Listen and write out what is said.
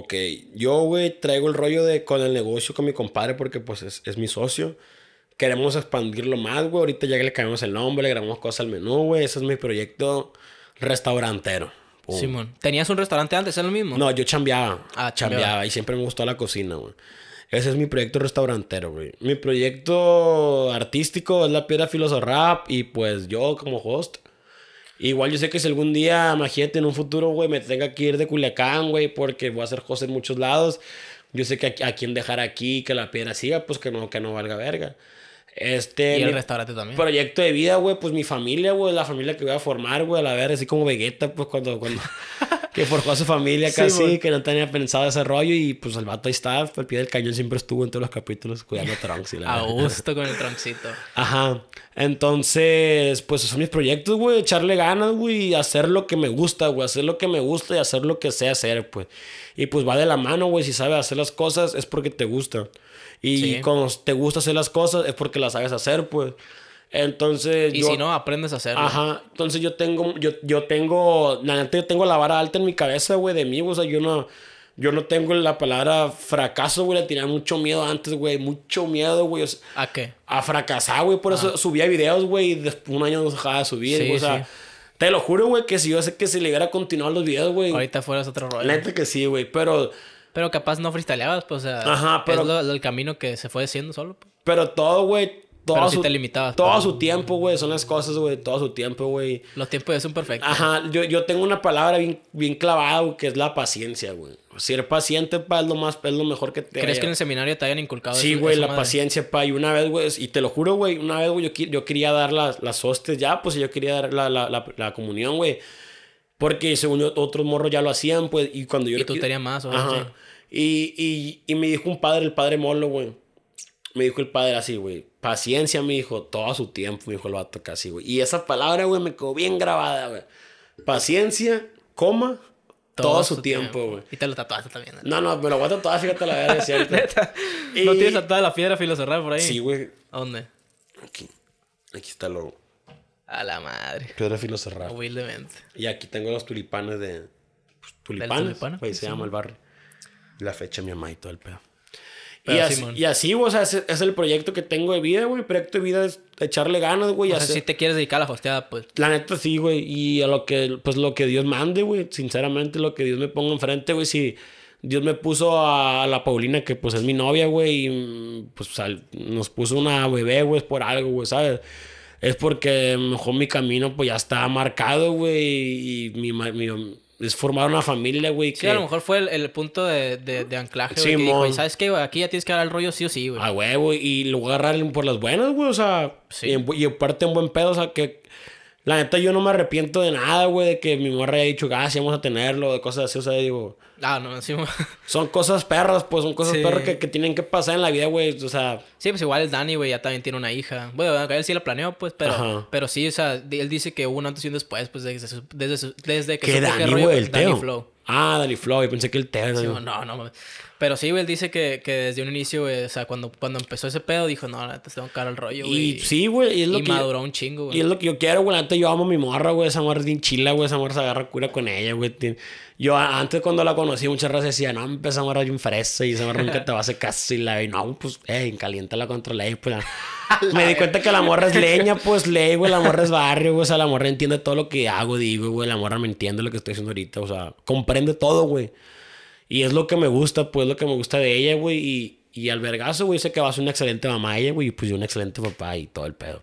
ok, yo, güey, traigo el rollo de con el negocio con mi compadre porque, pues, es, mi socio. Queremos expandirlo más, güey. Ahorita ya que le cambiamos el nombre, le grabamos cosas al menú, güey. Ese es mi proyecto restaurantero. Simón, ¿tenías un restaurante antes? ¿Es lo mismo? No, yo chambeaba. Ah, chambeaba. Y siempre me gustó la cocina, güey. Ese es mi proyecto restaurantero, güey. Mi proyecto artístico es la piedra Rap. y pues yo como host Igual yo sé que si algún día, majete, en un futuro, güey, me tenga que ir de Culiacán, güey, porque voy a hacer cosas en muchos lados. Yo sé que a, quién dejar aquí, que la piedra siga, pues que no, que no valga verga. Este, y el restaurante también. Proyecto de vida, güey, pues mi familia, güey, la familia que voy a formar, güey, a la verga, así como Vegeta, pues cuando, que forjó a su familia casi, que no tenía pensado ese rollo. Y pues el vato ahí está, al pie del cañón siempre estuvo en todos los capítulos cuidando a Trunks. a gusto con el Trunksito. Ajá. Entonces, pues esos son mis proyectos, güey. Echarle ganas, güey. Hacer lo que me gusta, güey. Hacer lo que me gusta y hacer lo que sé hacer, pues. Y pues va de la mano, güey. Si sabes hacer las cosas, es porque te gusta. Y como te gusta hacer las cosas, es porque las sabes hacer, pues. Entonces y si no, aprendes a hacerlo. Ajá. Entonces yo tengo... Yo, yo tengo... La yo tengo la vara alta en mi cabeza, güey, de mí. O sea, yo no... Yo no tengo la palabra fracaso, güey. tenía mucho miedo antes, güey. Mucho miedo, güey. ¿A qué? A fracasar, güey. Por eso subía videos, güey. Y después un año no dejaba de subir. o sea, te lo juro, güey, que si yo sé que si le hubiera continuado los videos, güey. Ahorita fueras otro rollo. Neta que sí, güey. Pero. Pero capaz no freestaleabas, pues, o sea. Ajá, pero. Es el camino que se fue haciendo solo. Pues. Pero todo, güey todo su, tiempo, güey. Son las cosas, güey. Todo su tiempo, güey. Los tiempos ya son perfectos. Ajá. Yo, tengo una palabra bien, bien clavada, güey, que es la paciencia, güey. Ser paciente, pa, es lo más, es lo mejor que te... ¿Crees que en el seminario te hayan inculcado Sí, güey, la paciencia, pa. Y una vez, güey, y te lo juro, güey, una vez, güey, yo, yo, quería dar las, las ya, pues yo quería dar la, la, comunión, güey. Porque según otros morros ya lo hacían, pues, y cuando yo... Y tú más, o Ajá. Y, y me dijo un padre, el padre Molo, güey me dijo el padre así, güey. Paciencia, mi hijo, todo su tiempo, lo va a tocar así, güey. Y esa palabra, güey, me quedó bien grabada, güey. Paciencia, coma, todo, su, tiempo, güey. Y te lo tatuaste también. No, no, no me lo voy a tatuar, fíjate la verdad, es cierto. y... ¿No tienes tatuada la piedra filocerrada por ahí? Sí, güey. ¿A ¿Dónde? Aquí. Aquí está lo. A la madre. Piedra filocerrada. Humildemente. Y aquí tengo los tulipanes de. Pues, tulipanes. ahí se llama el barrio. La fecha, mi mamá y todo el pedo y, así, y así, güey, o sea, es, el proyecto que tengo de vida, güey. El proyecto de vida es echarle ganas, güey. O sea, si te quieres dedicar a la hosteada, pues. La neta sí, güey. Y a lo que, pues lo que Dios mande, güey. Sinceramente, lo que Dios me ponga enfrente, güey. Si Dios me puso a la Paulina, que pues es mi novia, güey. Y pues nos puso una bebé, güey, es por algo, güey, ¿sabes? Es porque mejor mi camino, pues ya está marcado, güey. Y mi, mi es formar una familia, güey. Sí, a lo mejor fue el, el punto de, de, anclaje, güey. Sí, güey, ¿sabes qué, güey? Aquí ya tienes que dar el rollo sí o sí, güey. Ah, güey, güey. Y luego agarrar por las buenas, güey. O sea, sí. y, y aparte en buen pedo, o sea, que la neta, yo no me arrepiento de nada, güey, de que mi morra haya dicho, ah, sí vamos a tenerlo, de cosas así, o sea, digo. Ah, no, encima. son cosas perras, pues, son cosas perras que, tienen que pasar en la vida, güey, o sea. Sí, pues igual el Dani, güey, ya también tiene una hija. Bueno, él sí la planeó, pues, pero, pero sí, o sea, él dice que hubo un antes y un después, pues, desde, desde, que. ¿Qué Dani, el Dani Flow. Ah, Dali Flow, Y pensé que el tema. no, no, Pero sí, güey, él dice que, que desde un inicio, o sea, cuando, cuando empezó ese pedo, dijo, no, te tengo que el rollo, Y sí, güey, es lo y que. maduró un chingo, güey. Y es lo que yo quiero, güey. Antes yo amo a mi morra, güey. Esa morra es chila, güey. Esa morra se agarra cura con ella, güey. Yo antes cuando la conocí, muchas veces decía, no, esa morra Yo un fresa y esa morra nunca te va a hacer caso. Y la, ve no, pues, eh, la contra la controlé, pues. me di cuenta que la morra es leña, pues ley, güey. La morra es barrio, güey. O sea, la morra entiende todo lo que hago, digo, güey. La morra me entiende lo que estoy haciendo ahorita. O sea, comprende todo, güey. Y es lo que me gusta, pues, lo que me gusta de ella, güey. Y, y al vergazo, güey, sé que va a ser una excelente mamá ella, güey. Y pues yo un excelente papá y todo el pedo.